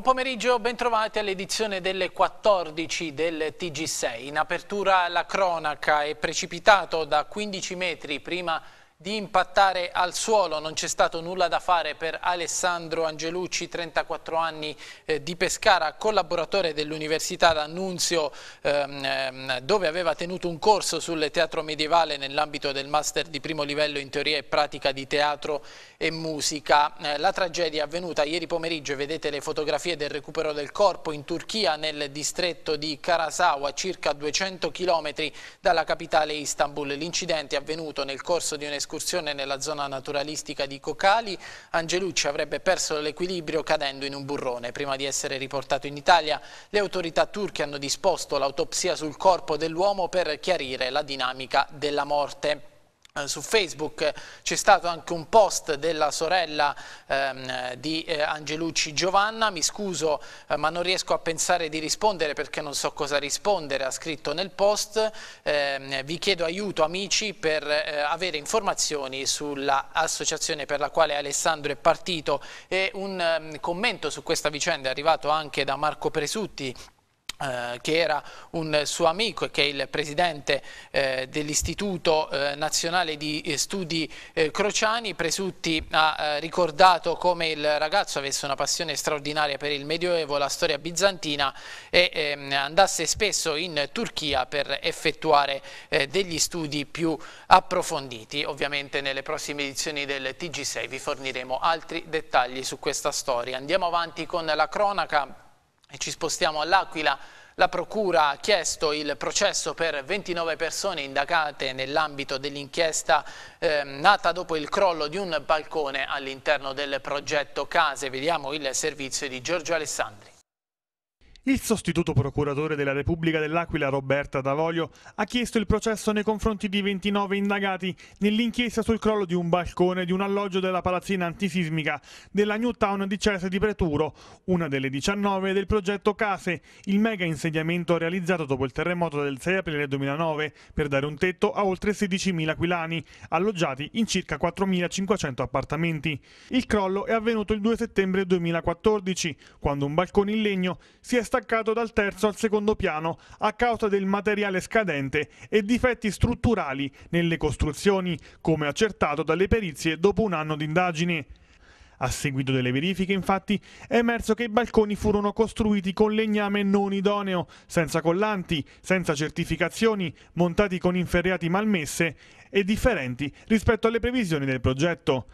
Buon pomeriggio, bentrovati all'edizione delle 14 del TG6. In apertura la cronaca è precipitato da 15 metri prima di impattare al suolo, non c'è stato nulla da fare per Alessandro Angelucci, 34 anni eh, di Pescara, collaboratore dell'Università d'Annunzio ehm, ehm, dove aveva tenuto un corso sul teatro medievale nell'ambito del master di primo livello in teoria e pratica di teatro e musica. Eh, la tragedia è avvenuta ieri pomeriggio, vedete le fotografie del recupero del corpo in Turchia nel distretto di Karasawa, circa 200 km dalla capitale Istanbul. L'incidente è avvenuto nel corso di un'escursione escursione nella zona naturalistica di Cocali, Angelucci avrebbe perso l'equilibrio cadendo in un burrone. Prima di essere riportato in Italia, le autorità turche hanno disposto l'autopsia sul corpo dell'uomo per chiarire la dinamica della morte. Eh, su Facebook c'è stato anche un post della sorella ehm, di eh, Angelucci Giovanna, mi scuso eh, ma non riesco a pensare di rispondere perché non so cosa rispondere, ha scritto nel post, eh, vi chiedo aiuto amici per eh, avere informazioni sull'associazione per la quale Alessandro è partito e un ehm, commento su questa vicenda è arrivato anche da Marco Presutti eh, che era un suo amico e che è il presidente eh, dell'Istituto eh, Nazionale di eh, Studi eh, Crociani, Presutti ha eh, ricordato come il ragazzo avesse una passione straordinaria per il Medioevo, la storia bizantina e ehm, andasse spesso in Turchia per effettuare degli studi più approfonditi. Ovviamente nelle prossime edizioni del TG6 vi forniremo altri dettagli su questa storia. Andiamo avanti con la cronaca e ci spostiamo all'Aquila. La Procura ha chiesto il processo per 29 persone indagate nell'ambito dell'inchiesta eh, nata dopo il crollo di un balcone all'interno del progetto Case. Vediamo il servizio di Giorgio Alessandri. Il sostituto procuratore della Repubblica dell'Aquila Roberta D'Avoglio ha chiesto il processo nei confronti di 29 indagati nell'inchiesta sul crollo di un balcone di un alloggio della palazzina antisismica della New Town di Cese di Preturo, una delle 19 del progetto Case, il mega insediamento realizzato dopo il terremoto del 6 aprile 2009 per dare un tetto a oltre 16.000 aquilani, alloggiati in circa 4.500 appartamenti. Il crollo è avvenuto il 2 settembre 2014, quando un balcone in legno si è staccato dal terzo al secondo piano a causa del materiale scadente e difetti strutturali nelle costruzioni, come accertato dalle perizie dopo un anno di indagine. A seguito delle verifiche, infatti, è emerso che i balconi furono costruiti con legname non idoneo, senza collanti, senza certificazioni, montati con inferriati malmesse e differenti rispetto alle previsioni del progetto.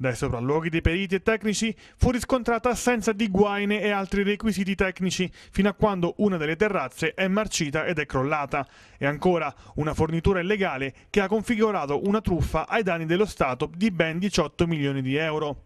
Dai sopralluoghi dei periti e tecnici fu riscontrata assenza di guaine e altri requisiti tecnici, fino a quando una delle terrazze è marcita ed è crollata. E ancora una fornitura illegale che ha configurato una truffa ai danni dello Stato di ben 18 milioni di euro.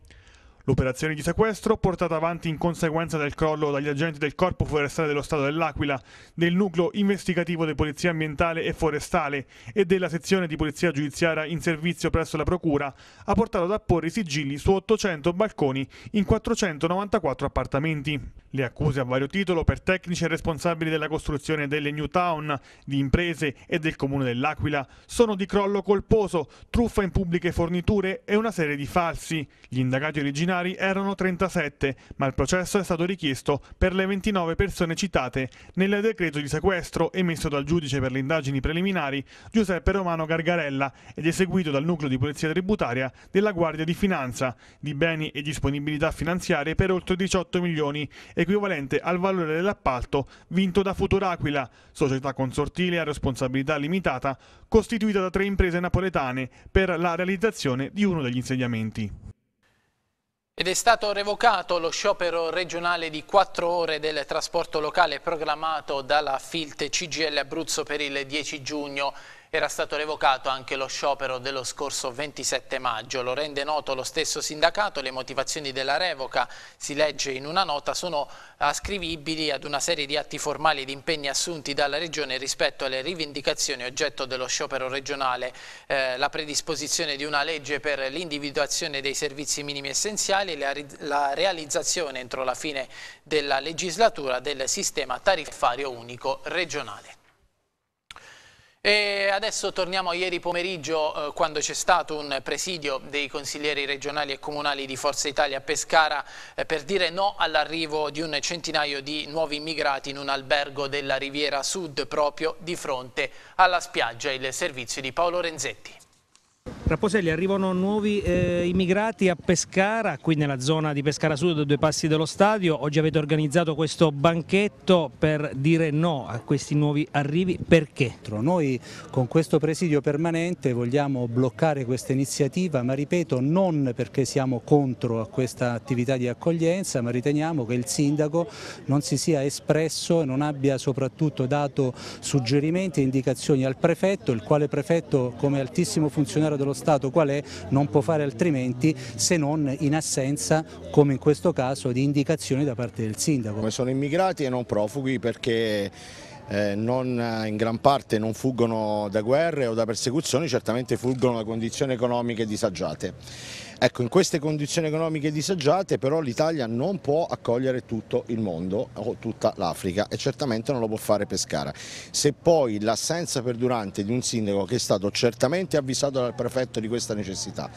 L'operazione di sequestro, portata avanti in conseguenza del crollo dagli agenti del Corpo Forestale dello Stato dell'Aquila, del Nucleo Investigativo di Polizia Ambientale e Forestale e della sezione di Polizia Giudiziaria in servizio presso la Procura, ha portato ad apporre i sigilli su 800 balconi in 494 appartamenti. Le accuse a vario titolo per tecnici e responsabili della costruzione delle New Town, di imprese e del Comune dell'Aquila sono di crollo colposo, truffa in pubbliche forniture e una serie di falsi. Gli indagati originali originari erano 37, ma il processo è stato richiesto per le 29 persone citate nel decreto di sequestro emesso dal giudice per le indagini preliminari Giuseppe Romano Gargarella ed eseguito dal nucleo di polizia tributaria della Guardia di Finanza di beni e disponibilità finanziarie per oltre 18 milioni, equivalente al valore dell'appalto vinto da Futuraquila, società consortile a responsabilità limitata costituita da tre imprese napoletane per la realizzazione di uno degli insediamenti. Ed è stato revocato lo sciopero regionale di 4 ore del trasporto locale programmato dalla FILT CGL Abruzzo per il 10 giugno. Era stato revocato anche lo sciopero dello scorso 27 maggio. Lo rende noto lo stesso sindacato. Le motivazioni della revoca, si legge in una nota, sono ascrivibili ad una serie di atti formali ed impegni assunti dalla Regione rispetto alle rivendicazioni oggetto dello sciopero regionale. Eh, la predisposizione di una legge per l'individuazione dei servizi minimi essenziali e la, la realizzazione entro la fine della legislatura del sistema tariffario unico regionale. E adesso torniamo a ieri pomeriggio eh, quando c'è stato un presidio dei consiglieri regionali e comunali di Forza Italia a Pescara eh, per dire no all'arrivo di un centinaio di nuovi immigrati in un albergo della Riviera Sud proprio di fronte alla spiaggia il servizio di Paolo Renzetti. Raposelli, arrivano nuovi eh, immigrati a Pescara, qui nella zona di Pescara Sud, a due passi dello stadio. Oggi avete organizzato questo banchetto per dire no a questi nuovi arrivi. Perché? Noi con questo presidio permanente vogliamo bloccare questa iniziativa, ma ripeto, non perché siamo contro a questa attività di accoglienza, ma riteniamo che il sindaco non si sia espresso e non abbia soprattutto dato suggerimenti e indicazioni al prefetto, il quale prefetto come altissimo funzionario denaro dello Stato qual è non può fare altrimenti se non in assenza, come in questo caso, di indicazioni da parte del sindaco. Sono immigrati e non profughi perché eh, non, eh, in gran parte non fuggono da guerre o da persecuzioni, certamente fuggono da condizioni economiche disagiate. Ecco, in queste condizioni economiche disagiate però l'Italia non può accogliere tutto il mondo o tutta l'Africa e certamente non lo può fare Pescara. Se poi l'assenza perdurante di un sindaco che è stato certamente avvisato dal prefetto di questa necessità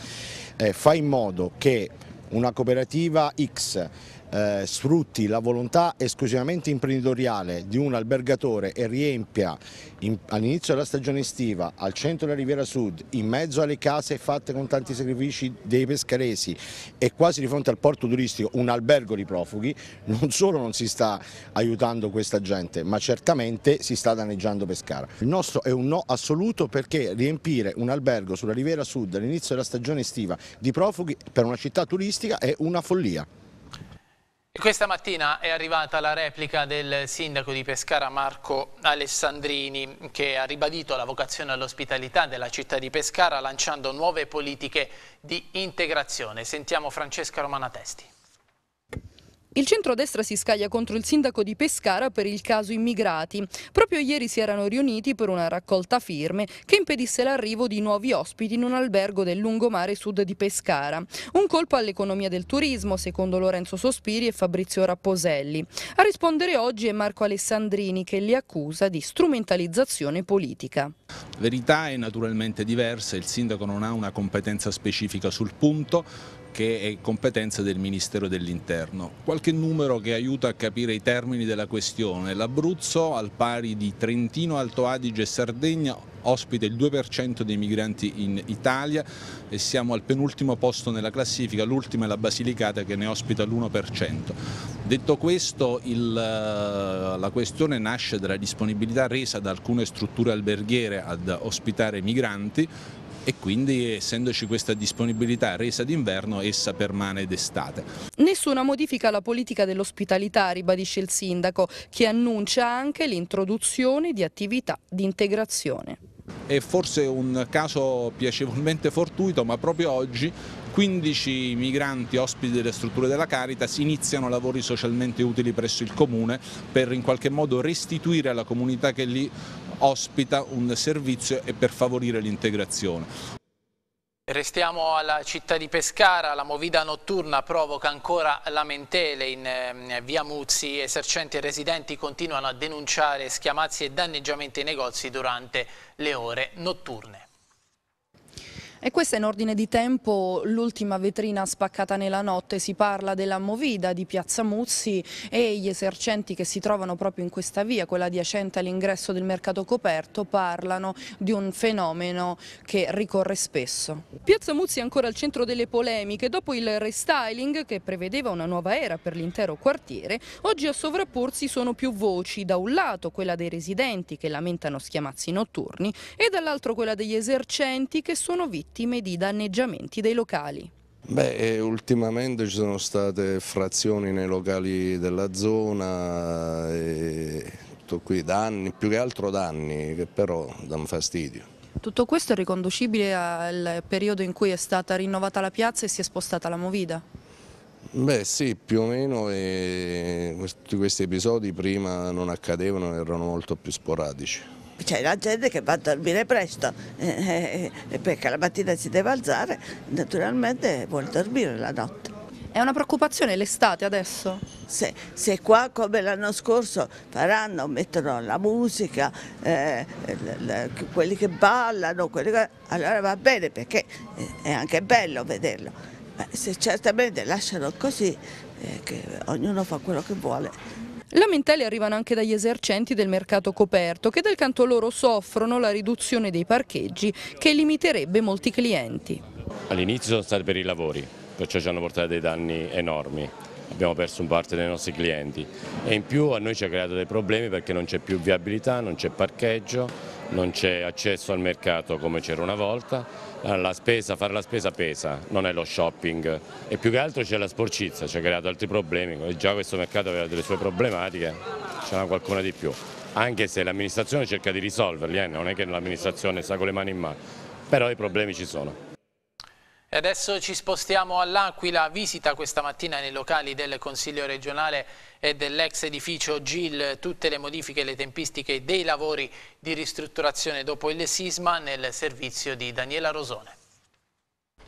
eh, fa in modo che una cooperativa X eh, sfrutti la volontà esclusivamente imprenditoriale di un albergatore e riempia all'inizio della stagione estiva al centro della Riviera Sud, in mezzo alle case fatte con tanti sacrifici dei pescaresi e quasi di fronte al porto turistico un albergo di profughi, non solo non si sta aiutando questa gente ma certamente si sta danneggiando Pescara. Il nostro è un no assoluto perché riempire un albergo sulla Riviera Sud all'inizio della stagione estiva di profughi per una città turistica è una follia. Questa mattina è arrivata la replica del sindaco di Pescara Marco Alessandrini che ha ribadito la vocazione all'ospitalità della città di Pescara lanciando nuove politiche di integrazione. Sentiamo Francesca Romanatesti. Il centrodestra si scaglia contro il sindaco di Pescara per il caso immigrati. Proprio ieri si erano riuniti per una raccolta firme che impedisse l'arrivo di nuovi ospiti in un albergo del lungomare sud di Pescara. Un colpo all'economia del turismo, secondo Lorenzo Sospiri e Fabrizio Rapposelli. A rispondere oggi è Marco Alessandrini che li accusa di strumentalizzazione politica. Verità è naturalmente diversa, il sindaco non ha una competenza specifica sul punto, che è competenza del Ministero dell'Interno. Qualche numero che aiuta a capire i termini della questione. L'Abruzzo, al pari di Trentino, Alto Adige e Sardegna, ospita il 2% dei migranti in Italia e siamo al penultimo posto nella classifica, l'ultima è la Basilicata che ne ospita l'1%. Detto questo, il, eh, la questione nasce dalla disponibilità resa da alcune strutture alberghiere ad ospitare migranti, e quindi essendoci questa disponibilità resa d'inverno essa permane d'estate. Nessuna modifica alla politica dell'ospitalità, ribadisce il sindaco, che annuncia anche l'introduzione di attività di integrazione. È forse un caso piacevolmente fortuito, ma proprio oggi 15 migranti ospiti delle strutture della Caritas iniziano lavori socialmente utili presso il comune per in qualche modo restituire alla comunità che lì ospita un servizio e per favorire l'integrazione. Restiamo alla città di Pescara, la movida notturna provoca ancora lamentele in ehm, via Muzzi, esercenti e residenti continuano a denunciare schiamazzi e danneggiamenti ai negozi durante le ore notturne. E questa è in ordine di tempo l'ultima vetrina spaccata nella notte, si parla della Movida di Piazza Muzzi e gli esercenti che si trovano proprio in questa via, quella adiacente all'ingresso del mercato coperto, parlano di un fenomeno che ricorre spesso. Piazza Muzzi è ancora al centro delle polemiche, dopo il restyling che prevedeva una nuova era per l'intero quartiere, oggi a sovrapporsi sono più voci, da un lato quella dei residenti che lamentano schiamazzi notturni e dall'altro quella degli esercenti che sono vittime vittime di danneggiamenti dei locali. Beh, eh, ultimamente ci sono state frazioni nei locali della zona, tutto qui, danni, più che altro danni che però danno fastidio. Tutto questo è riconducibile al periodo in cui è stata rinnovata la piazza e si è spostata la movida? Beh sì, più o meno eh, questi episodi prima non accadevano, erano molto più sporadici c'è la gente che va a dormire presto eh, eh, eh perché la mattina si deve alzare, naturalmente vuole dormire la notte. È una preoccupazione l'estate adesso? Se, se, qua come l'anno scorso faranno, mettono la musica, eh, le, le, quelli che ballano, quelli che, allora va bene perché eh, è anche bello vederlo, ma se certamente lasciano così, eh, che ognuno fa quello che vuole, Lamentele arrivano anche dagli esercenti del mercato coperto che dal canto loro soffrono la riduzione dei parcheggi che limiterebbe molti clienti. All'inizio sono stati per i lavori, perciò ci hanno portato dei danni enormi abbiamo perso un parte dei nostri clienti e in più a noi ci ha creato dei problemi perché non c'è più viabilità, non c'è parcheggio, non c'è accesso al mercato come c'era una volta eh, la spesa, fare la spesa pesa, non è lo shopping e più che altro c'è la sporcizia, ci ha creato altri problemi, già questo mercato aveva delle sue problematiche, ce n'è qualcuna di più, anche se l'amministrazione cerca di risolverli, eh, non è che l'amministrazione sta con le mani in mano, però i problemi ci sono. E adesso ci spostiamo all'Aquila, visita questa mattina nei locali del Consiglio regionale e dell'ex edificio GIL tutte le modifiche e le tempistiche dei lavori di ristrutturazione dopo il sisma nel servizio di Daniela Rosone.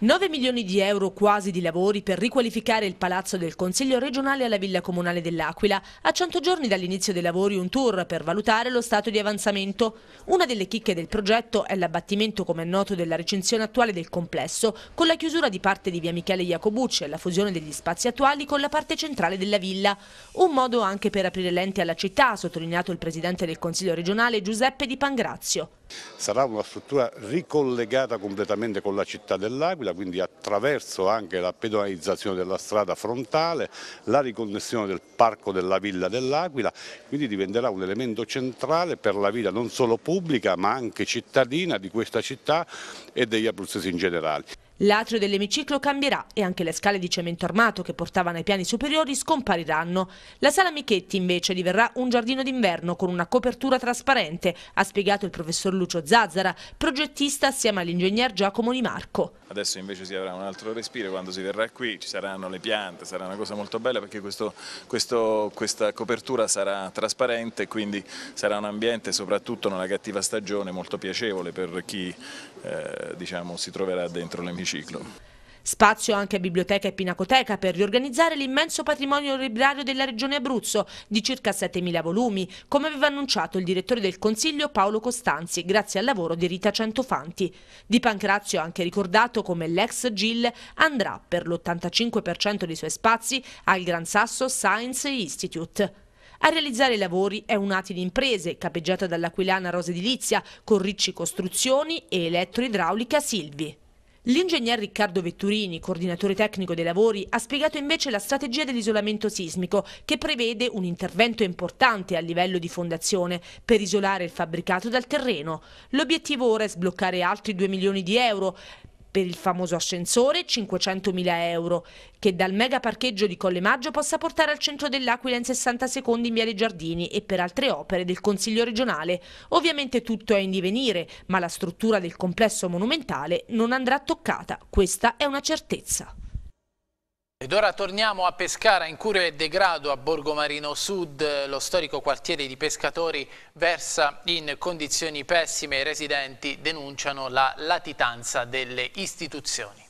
9 milioni di euro quasi di lavori per riqualificare il palazzo del Consiglio regionale alla Villa Comunale dell'Aquila. A 100 giorni dall'inizio dei lavori un tour per valutare lo stato di avanzamento. Una delle chicche del progetto è l'abbattimento, come è noto, della recinzione attuale del complesso, con la chiusura di parte di via Michele Iacobucci e la fusione degli spazi attuali con la parte centrale della villa. Un modo anche per aprire lenti alla città, ha sottolineato il presidente del Consiglio regionale Giuseppe Di Pangrazio. Sarà una struttura ricollegata completamente con la città dell'Aquila, quindi attraverso anche la pedonalizzazione della strada frontale, la riconnessione del parco della Villa dell'Aquila, quindi diventerà un elemento centrale per la vita non solo pubblica ma anche cittadina di questa città e degli abruzzesi in generale. L'atrio dell'emiciclo cambierà e anche le scale di cemento armato che portavano ai piani superiori scompariranno. La sala Michetti invece diverrà un giardino d'inverno con una copertura trasparente, ha spiegato il professor Lucio Zazzara, progettista assieme all'ingegner Giacomo Di Marco. Adesso invece si avrà un altro respiro quando si verrà qui, ci saranno le piante, sarà una cosa molto bella perché questo, questo, questa copertura sarà trasparente e quindi sarà un ambiente soprattutto nella cattiva stagione molto piacevole per chi eh, diciamo, si troverà dentro l'emiciclo. Spazio anche a biblioteca e pinacoteca per riorganizzare l'immenso patrimonio librario della regione Abruzzo di circa 7.000 volumi, come aveva annunciato il direttore del Consiglio Paolo Costanzi grazie al lavoro di Rita Centofanti. Di Pancrazio ha anche ricordato come l'ex GIL andrà per l'85% dei suoi spazi al Gran Sasso Science Institute. A realizzare i lavori è Unatili Imprese, capeggiata dall'Aquilana Rosa Edilizia, con Ricci Costruzioni e Elettroidraulica Silvi. L'ingegner Riccardo Vetturini, coordinatore tecnico dei lavori, ha spiegato invece la strategia dell'isolamento sismico che prevede un intervento importante a livello di fondazione per isolare il fabbricato dal terreno. L'obiettivo ora è sbloccare altri 2 milioni di euro per il famoso ascensore 500.000 euro, che dal mega parcheggio di Colle Maggio possa portare al centro dell'Aquila in 60 secondi in via dei Giardini e per altre opere del Consiglio regionale. Ovviamente tutto è in divenire, ma la struttura del complesso monumentale non andrà toccata, questa è una certezza. Ed ora torniamo a Pescara, in cura e degrado a Borgo Marino Sud, lo storico quartiere di pescatori versa in condizioni pessime, e i residenti denunciano la latitanza delle istituzioni.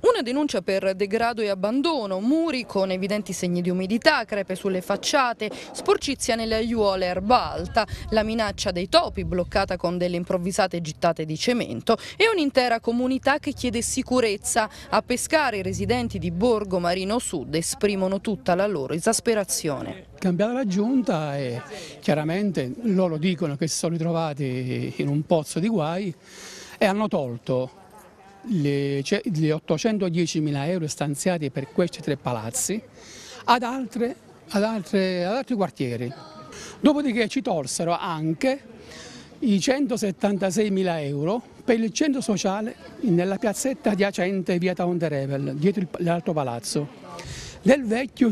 Una denuncia per degrado e abbandono, muri con evidenti segni di umidità, crepe sulle facciate, sporcizia nelle aiuole erba alta, la minaccia dei topi bloccata con delle improvvisate gittate di cemento e un'intera comunità che chiede sicurezza. A pescare i residenti di Borgo Marino Sud esprimono tutta la loro esasperazione. Cambiata la giunta e chiaramente loro dicono che si sono ritrovati in un pozzo di guai e hanno tolto gli cioè, 810.000 euro stanziati per questi tre palazzi ad, altre, ad, altre, ad altri quartieri. Dopodiché ci tolsero anche i 176.000 euro per il centro sociale nella piazzetta adiacente via Town de Revel, dietro l'Alto Palazzo. Del vecchio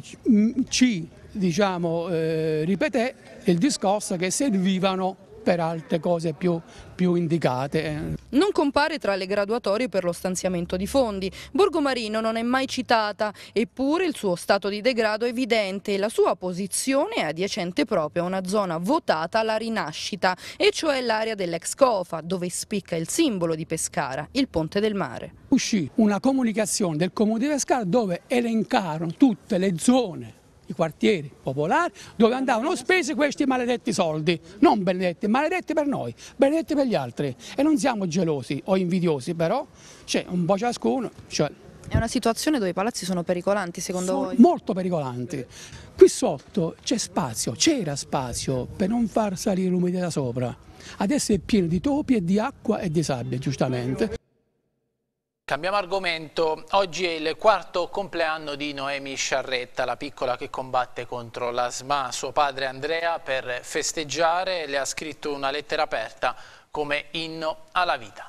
ci diciamo, eh, ripeté il discorso che servivano per altre cose più, più indicate. Eh. Non compare tra le graduatorie per lo stanziamento di fondi. Borgomarino non è mai citata, eppure il suo stato di degrado è evidente e la sua posizione è adiacente proprio a una zona votata alla rinascita, e cioè l'area dell'ex Cofa, dove spicca il simbolo di Pescara, il Ponte del Mare. Uscì una comunicazione del Comune di Pescara dove elencarono tutte le zone i quartieri popolari dove andavano spesi questi maledetti soldi, non benedetti, maledetti per noi, benedetti per gli altri e non siamo gelosi o invidiosi però, c'è un po' ciascuno. Cioè... È una situazione dove i palazzi sono pericolanti secondo sono voi? Molto pericolanti. Qui sotto c'è spazio, c'era spazio per non far salire l'umidità sopra. Adesso è pieno di topi e di acqua e di sabbia, giustamente. Cambiamo argomento, oggi è il quarto compleanno di Noemi Sciarretta, la piccola che combatte contro l'asma. Suo padre Andrea per festeggiare le ha scritto una lettera aperta come inno alla vita.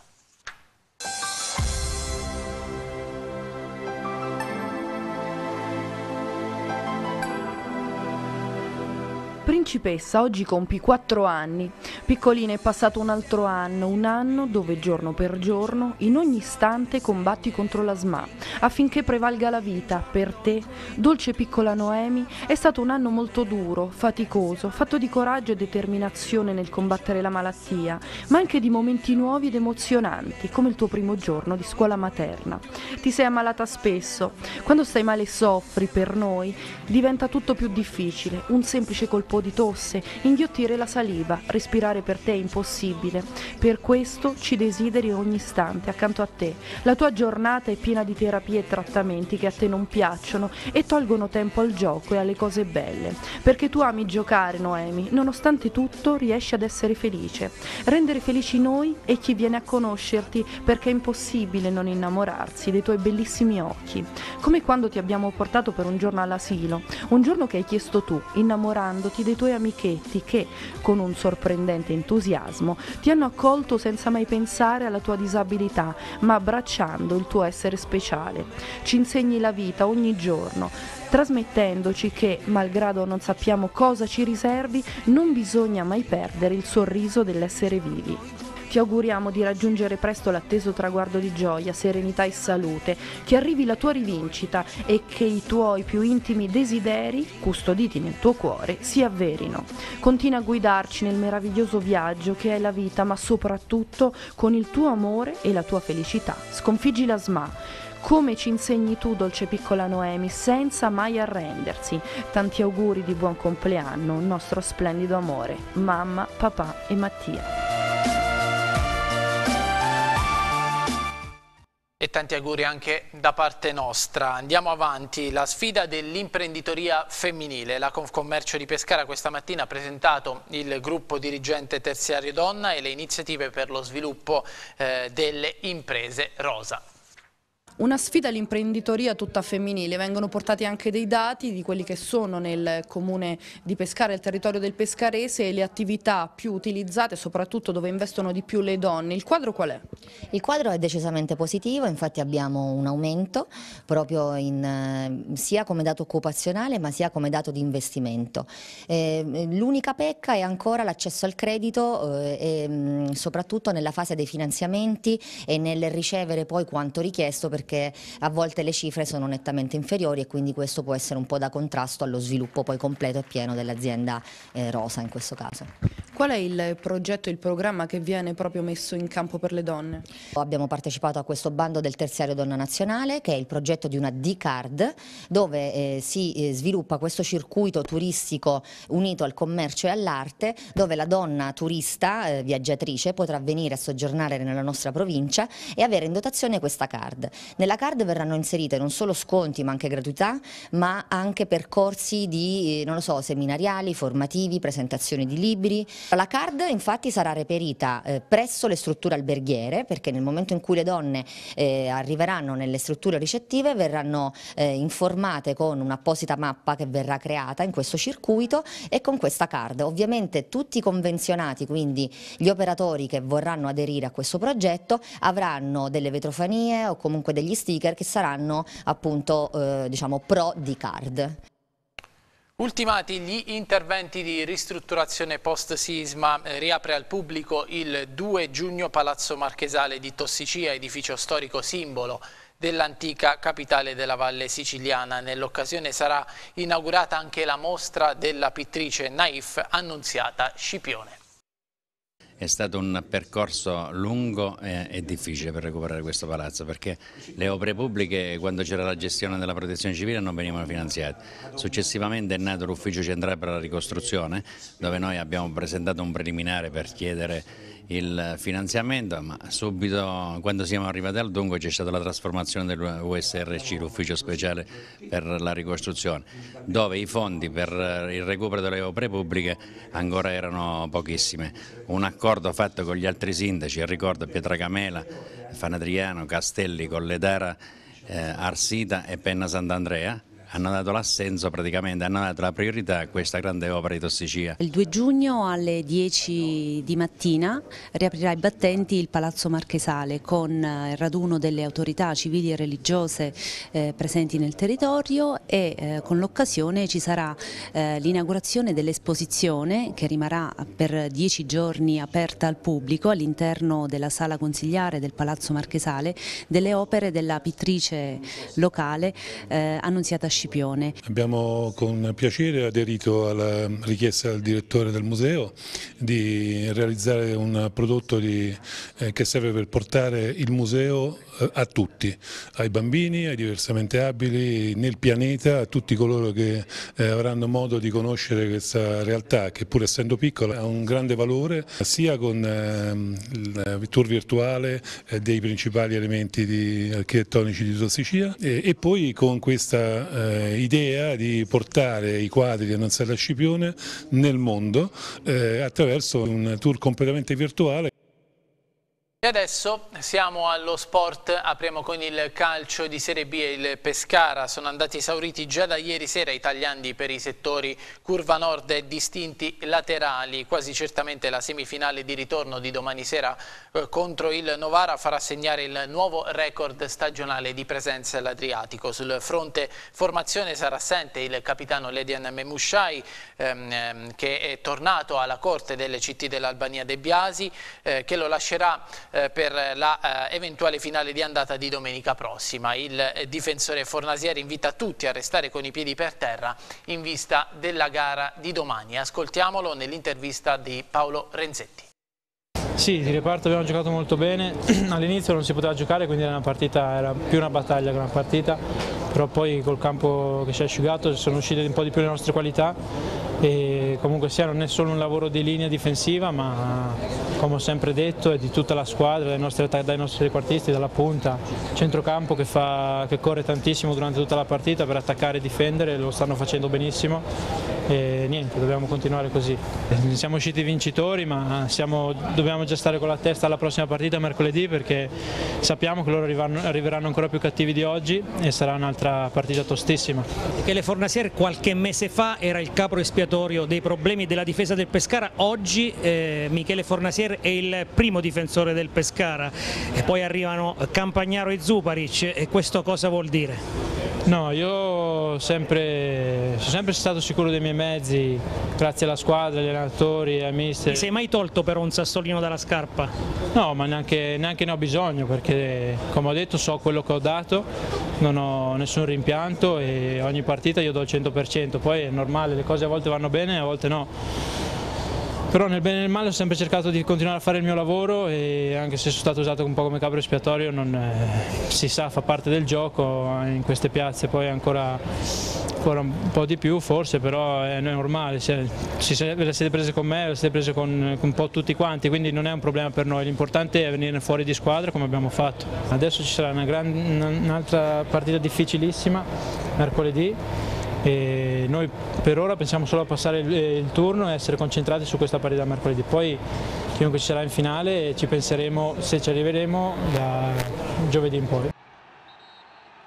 Principessa oggi compi 4 anni. Piccolina è passato un altro anno, un anno dove giorno per giorno, in ogni istante combatti contro la SMA, affinché prevalga la vita per te. Dolce piccola Noemi, è stato un anno molto duro, faticoso, fatto di coraggio e determinazione nel combattere la malattia, ma anche di momenti nuovi ed emozionanti, come il tuo primo giorno di scuola materna. Ti sei ammalata spesso. Quando stai male e soffri per noi, diventa tutto più difficile. Un semplice colpo po' di tosse, inghiottire la saliva, respirare per te è impossibile. Per questo ci desideri ogni istante accanto a te. La tua giornata è piena di terapie e trattamenti che a te non piacciono e tolgono tempo al gioco e alle cose belle. Perché tu ami giocare, Noemi, nonostante tutto riesci ad essere felice. Rendere felici noi e chi viene a conoscerti perché è impossibile non innamorarsi dei tuoi bellissimi occhi. Come quando ti abbiamo portato per un giorno all'asilo, un giorno che hai chiesto tu, innamorandoti dei tuoi amichetti che, con un sorprendente entusiasmo, ti hanno accolto senza mai pensare alla tua disabilità, ma abbracciando il tuo essere speciale. Ci insegni la vita ogni giorno, trasmettendoci che, malgrado non sappiamo cosa ci riservi, non bisogna mai perdere il sorriso dell'essere vivi. Ti auguriamo di raggiungere presto l'atteso traguardo di gioia, serenità e salute, che arrivi la tua rivincita e che i tuoi più intimi desideri, custoditi nel tuo cuore, si avverino. Continua a guidarci nel meraviglioso viaggio che è la vita, ma soprattutto con il tuo amore e la tua felicità. Sconfiggi la SMA come ci insegni tu, dolce piccola Noemi, senza mai arrendersi. Tanti auguri di buon compleanno, nostro splendido amore, mamma, papà e Mattia. E tanti auguri anche da parte nostra. Andiamo avanti, la sfida dell'imprenditoria femminile. La Confcommercio di Pescara questa mattina ha presentato il gruppo dirigente terziario donna e le iniziative per lo sviluppo eh, delle imprese rosa. Una sfida all'imprenditoria tutta femminile, vengono portati anche dei dati di quelli che sono nel comune di Pescara, il territorio del Pescarese e le attività più utilizzate, soprattutto dove investono di più le donne. Il quadro qual è? Il quadro è decisamente positivo, infatti abbiamo un aumento proprio in, eh, sia come dato occupazionale ma sia come dato di investimento. Eh, l'unica pecca è ancora l'accesso al credito eh, e, mm, soprattutto nella fase dei finanziamenti e nel ricevere poi quanto richiesto perché perché a volte le cifre sono nettamente inferiori e quindi questo può essere un po' da contrasto allo sviluppo poi completo e pieno dell'azienda eh, rosa in questo caso. Qual è il progetto, il programma che viene proprio messo in campo per le donne? Abbiamo partecipato a questo bando del terziario Donna Nazionale che è il progetto di una D-Card dove eh, si eh, sviluppa questo circuito turistico unito al commercio e all'arte dove la donna turista, eh, viaggiatrice, potrà venire a soggiornare nella nostra provincia e avere in dotazione questa card. Nella card verranno inserite non solo sconti ma anche gratuità ma anche percorsi di, eh, non lo so, seminariali, formativi, presentazioni di libri, la card infatti sarà reperita eh, presso le strutture alberghiere perché nel momento in cui le donne eh, arriveranno nelle strutture ricettive verranno eh, informate con un'apposita mappa che verrà creata in questo circuito e con questa card. Ovviamente tutti i convenzionati, quindi gli operatori che vorranno aderire a questo progetto avranno delle vetrofanie o comunque degli sticker che saranno appunto eh, diciamo pro di card. Ultimati gli interventi di ristrutturazione post sisma, eh, riapre al pubblico il 2 giugno Palazzo Marchesale di Tossicia, edificio storico simbolo dell'antica capitale della Valle Siciliana. Nell'occasione sarà inaugurata anche la mostra della pittrice Naif Annunziata Scipione è stato un percorso lungo e, difficile per recuperare questo palazzo perché le opere pubbliche quando c'era la gestione della protezione civile non venivano finanziate. Successivamente è nato l'ufficio centrale per la ricostruzione dove noi abbiamo presentato un preliminare per chiedere il finanziamento, ma subito quando siamo arrivati al dunque c'è stata la trasformazione dell'USRC, l'ufficio speciale per la ricostruzione, dove i fondi per il recupero delle opere pubbliche ancora erano pochissime. Un accordo fatto con gli altri sindaci, ricordo Pietracamela, Fanadriano, Castelli, Colledara, eh, Arsita e Penna Sant'Andrea, hanno dato l'assenso praticamente, hanno dato la priorità a questa grande opera di tossicia. Il 2 giugno alle 10 di mattina riaprirà i battenti il Palazzo Marchesale con eh, il raduno delle autorità civili e religiose eh, presenti nel territorio e eh, con l'occasione ci sarà eh, l'inaugurazione dell'esposizione che rimarrà per 10 giorni aperta al pubblico all'interno della sala consigliare del Palazzo Marchesale delle opere della pittrice locale eh, Annunziata Scivoli Scipione. Abbiamo con piacere aderito alla richiesta del direttore del museo di realizzare un prodotto di, eh, che serve per portare il museo eh, a tutti, ai bambini, ai diversamente abili, nel pianeta, a tutti coloro che eh, avranno modo di conoscere questa realtà che pur essendo piccola ha un grande valore sia con eh, il tour virtuale eh, dei principali elementi di, architettonici di Tossicia e, e, poi con questa eh, eh, idea di portare i quadri di Annanzella Scipione nel mondo eh, attraverso un tour completamente virtuale. E adesso siamo allo sport, apriamo con il calcio di Serie B e il Pescara. Sono andati esauriti già da ieri sera i tagliandi per i settori curva nord e distinti laterali. Quasi certamente la semifinale di ritorno di domani sera eh, contro il Novara farà segnare il nuovo record stagionale di presenza all'Adriatico. Sul fronte formazione sarà assente il capitano Ledian Memushai ehm, ehm che è tornato alla corte delle città dell'Albania De Biasi eh, che lo lascerà eh, per l'eventuale eh, finale di andata di domenica prossima. Il eh, difensore Fornasieri invita tutti a restare con i piedi per terra in vista della gara di domani. Ascoltiamolo nell'intervista di Paolo Renzetti. Sì, di reparto abbiamo giocato molto bene, all'inizio non si poteva giocare quindi era, partita, era più una battaglia che una partita, però poi col campo che si è asciugato sono uscite un po' di più le nostre qualità e comunque sia non è solo un lavoro di linea difensiva ma come ho sempre detto è di tutta la squadra, dai nostri, dai nostri quartisti, dalla punta, centrocampo che, fa, che corre tantissimo durante tutta la partita per attaccare e difendere, lo stanno facendo benissimo e niente, dobbiamo continuare così. Siamo usciti vincitori ma siamo, dobbiamo già stare con la testa alla prossima partita mercoledì perché sappiamo che loro arriveranno, arriveranno ancora più cattivi di oggi e sarà un'altra partita tostissima. Michele Fornasier qualche mese fa era il capro espiatorio dei problemi della difesa del Pescara, oggi eh, Michele Fornasier è il primo difensore del Pescara e poi arrivano Campagnaro e Zuparic e questo cosa vuol dire? No, io sempre, sono sempre stato sicuro dei miei mezzi, grazie alla squadra, agli allenatori, ai mister. Ti sei mai tolto però un sassolino dalla scarpa? No, ma neanche, neanche ne ho bisogno perché come ho detto so quello che ho dato, non ho nessun rimpianto e ogni partita io do il 100%, poi è normale, le cose a volte vanno bene e a volte no. Però nel bene e nel male ho sempre cercato di continuare a fare il mio lavoro e anche se sono stato usato un po' come capro espiatorio non, eh, si sa, fa parte del gioco in queste piazze, poi ancora, ancora un po' di più forse, però è normale, se, se, ve le siete prese con me, ve le siete prese con, con un po' tutti quanti, quindi non è un problema per noi, l'importante è venire fuori di squadra come abbiamo fatto. Adesso ci sarà un'altra una partita difficilissima, mercoledì, e noi per ora pensiamo solo a passare il, eh, il turno e essere concentrati su questa partita mercoledì. Poi chiunque ci sarà in finale ci penseremo se ci arriveremo da giovedì in poi.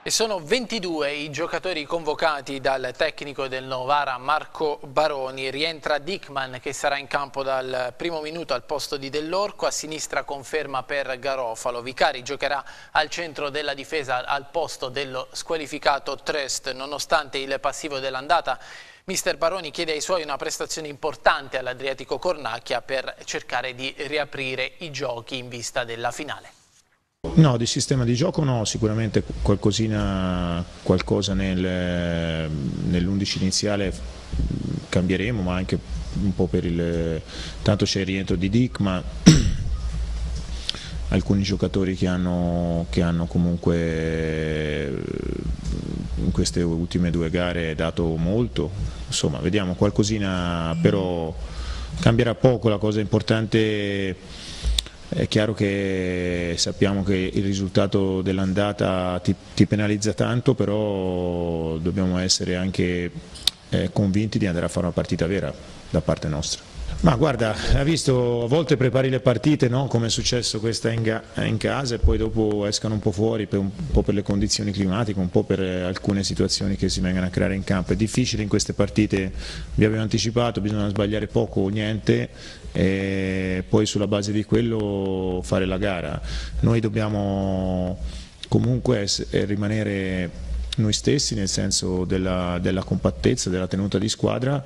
E sono 22 i giocatori convocati dal tecnico del Novara Marco Baroni. Rientra Dickman che sarà in campo dal primo minuto al posto di Dell'Orco. A sinistra conferma per Garofalo. Vicari giocherà al centro della difesa al posto dello squalificato Trust Nonostante il passivo dell'andata, Mister Baroni chiede ai suoi una prestazione importante all'Adriatico Cornacchia per cercare di riaprire i giochi in vista della finale. No, di sistema di gioco no, sicuramente qualcosa nel, nell'11 iniziale cambieremo, ma anche un po' per il... tanto c'è il rientro di Dick, ma alcuni giocatori che hanno, che hanno, comunque in queste ultime due gare dato molto, insomma vediamo qualcosina, però cambierà poco, la cosa importante è è chiaro che sappiamo che il risultato dell'andata ti, ti, penalizza tanto, però dobbiamo essere anche eh, convinti di andare a fare una partita vera da parte nostra. Ma guarda, ha visto, a volte prepari le partite, no? come è successo questa in, ga, in, casa e poi dopo escano un po' fuori, per, un po' per le condizioni climatiche, un po' per alcune situazioni che si vengono a creare in campo. È difficile in queste partite, vi avevo anticipato, bisogna sbagliare poco o niente e poi sulla base di quello fare la gara. Noi dobbiamo comunque eh, rimanere noi stessi nel senso della, della compattezza, della tenuta di squadra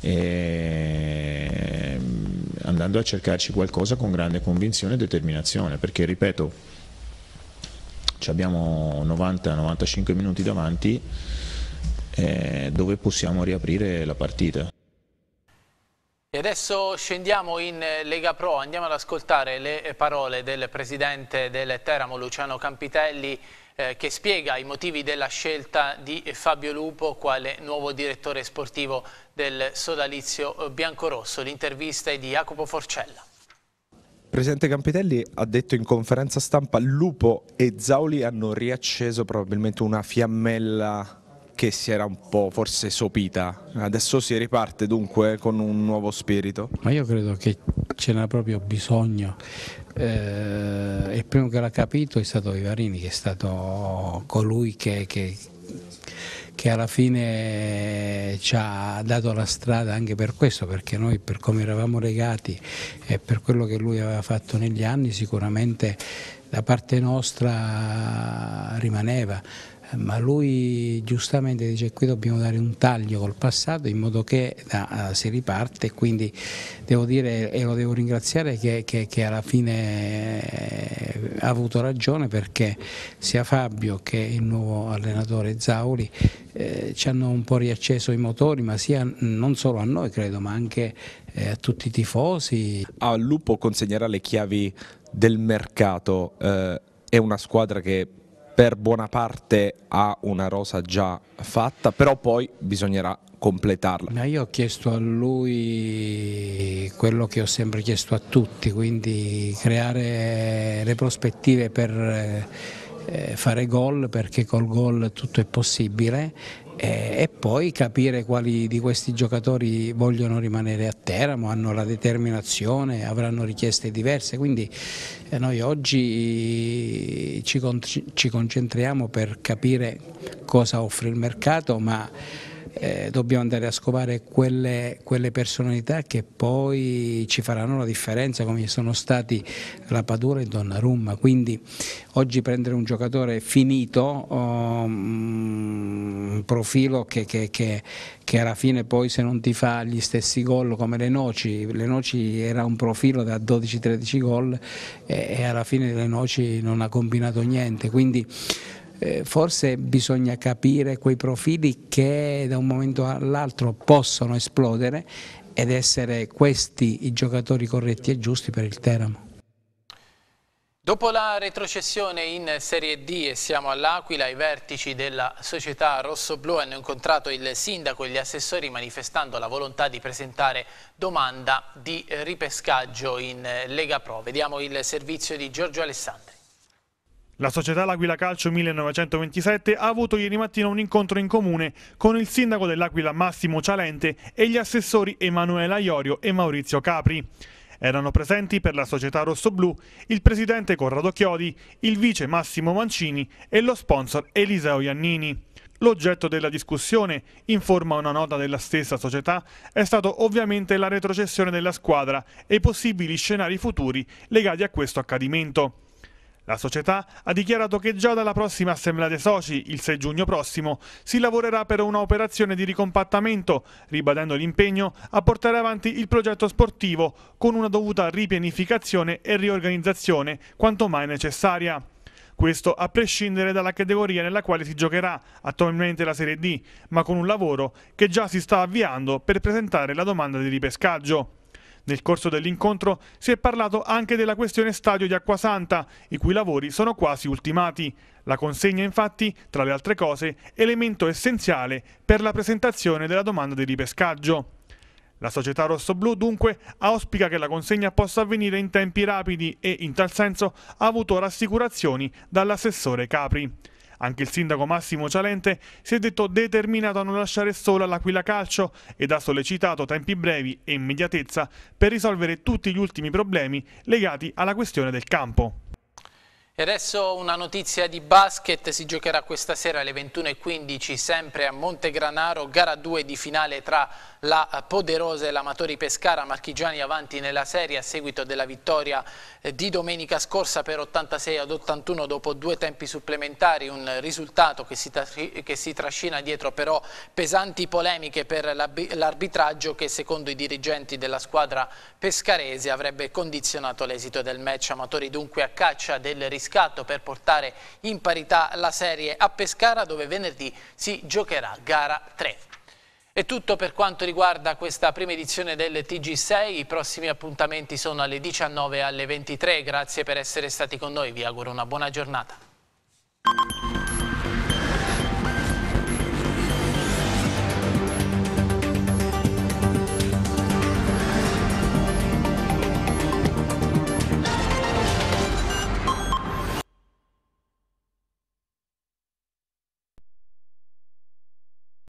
e mm, andando a cercarci qualcosa con grande convinzione e determinazione perché ripeto ci abbiamo 90-95 minuti davanti eh, dove possiamo riaprire la partita. E adesso scendiamo in eh, Lega Pro, andiamo ad ascoltare le eh, parole del presidente del Teramo, Luciano Campitelli, eh, che spiega i motivi della scelta di Fabio Lupo quale nuovo direttore sportivo del sodalizio eh, biancorosso. L'intervista è di Jacopo Forcella. presidente Campitelli ha detto in conferenza stampa Lupo e Zauli hanno riacceso probabilmente una fiammella che si era un po' forse sopita. Adesso si riparte dunque con un nuovo spirito. Ma io credo che ce n'era proprio bisogno. Eh, il primo che l'ha capito è stato Ivarini, che è stato colui che, che, che alla fine ci ha dato la strada anche per questo, perché noi per come eravamo legati e per quello che lui aveva fatto negli anni sicuramente da parte nostra rimaneva ma lui giustamente dice qui dobbiamo dare un taglio col passato in modo che da, eh, si riparte quindi devo dire e lo devo ringraziare che, che, che alla fine eh, ha avuto ragione perché sia Fabio che il nuovo allenatore Zauli eh, ci hanno un po' riacceso i motori ma sia non solo a noi credo ma anche eh, a tutti i tifosi. A Lupo consegnerà le chiavi del mercato, eh, è una squadra che per buona parte ha una rosa già fatta, però poi bisognerà completarla. Ma io ho chiesto a lui quello che ho sempre chiesto a tutti, quindi creare le prospettive per eh, fare gol perché col gol tutto è possibile eh, e poi capire quali di questi giocatori vogliono rimanere a Teramo, hanno la determinazione, avranno richieste diverse, quindi eh, noi oggi ci concentriamo per capire cosa offre il mercato, ma eh, dobbiamo andare a scovare quelle, quelle, personalità che poi ci faranno la differenza come sono stati la Padura e Donnarumma, quindi oggi prendere un giocatore finito, um, un profilo che, che, che, che, alla fine poi se non ti fa gli stessi gol come le noci, le noci era un profilo da 12-13 gol e, e alla fine le noci non ha combinato niente, quindi eh, forse bisogna capire quei profili che da un momento all'altro possono esplodere ed essere questi i giocatori corretti e giusti per il Teramo. Dopo la retrocessione in Serie D e siamo all'Aquila, i vertici della società rossoblù hanno incontrato il sindaco e gli assessori manifestando la volontà di presentare domanda di ripescaggio in Lega Pro. Vediamo il servizio di Giorgio Alessandri. La società L'Aquila Calcio 1927 ha avuto ieri mattina un incontro in comune con il sindaco dell'Aquila Massimo Cialente e gli assessori Emanuela Iorio e Maurizio Capri. Erano presenti per la società Rossoblu il presidente Corrado Chiodi, il vice Massimo Mancini e lo sponsor Eliseo Iannini. L'oggetto della discussione, in forma una nota della stessa società, è stato ovviamente la retrocessione della squadra e i possibili scenari futuri legati a questo accadimento. La società ha dichiarato che già dalla prossima assemblea dei soci, il 6 giugno prossimo, si lavorerà per un'operazione di ricompattamento, ribadendo l'impegno a portare avanti il progetto sportivo con una dovuta ripianificazione e riorganizzazione quanto mai necessaria. Questo a prescindere dalla categoria nella quale si giocherà, attualmente la Serie D, ma con un lavoro che già si sta avviando per presentare la domanda di ripescaggio. Nel corso dell'incontro si è parlato anche della questione stadio di Acquasanta, i cui lavori sono quasi ultimati. La consegna infatti, tra le altre cose, elemento essenziale per la presentazione della domanda di ripescaggio. La società rossoblù dunque auspica che la consegna possa avvenire in tempi rapidi e in tal senso ha avuto rassicurazioni dall'assessore Capri. Anche il sindaco Massimo Cialente si è detto determinato a non lasciare sola l'Aquila Calcio ed ha sollecitato tempi brevi e immediatezza per risolvere tutti gli ultimi problemi legati alla questione del campo. E adesso una notizia di basket, si giocherà questa sera alle 21.15 sempre a Montegranaro, gara 2 di finale tra la Poderosa e l'Amatori Pescara, Marchigiani avanti nella serie a seguito della vittoria eh, di domenica scorsa per 86 ad 81 dopo due tempi supplementari, un risultato che si, che si trascina dietro però pesanti polemiche per l'arbitraggio che secondo i dirigenti della squadra pescarese avrebbe condizionato l'esito del match. Amatori dunque a caccia del risultato riscatto per portare in parità la serie a Pescara dove venerdì si giocherà gara 3. È tutto per quanto riguarda questa prima edizione del TG6, i prossimi appuntamenti sono alle 19 e alle 23, grazie per essere stati con noi, vi auguro una buona giornata.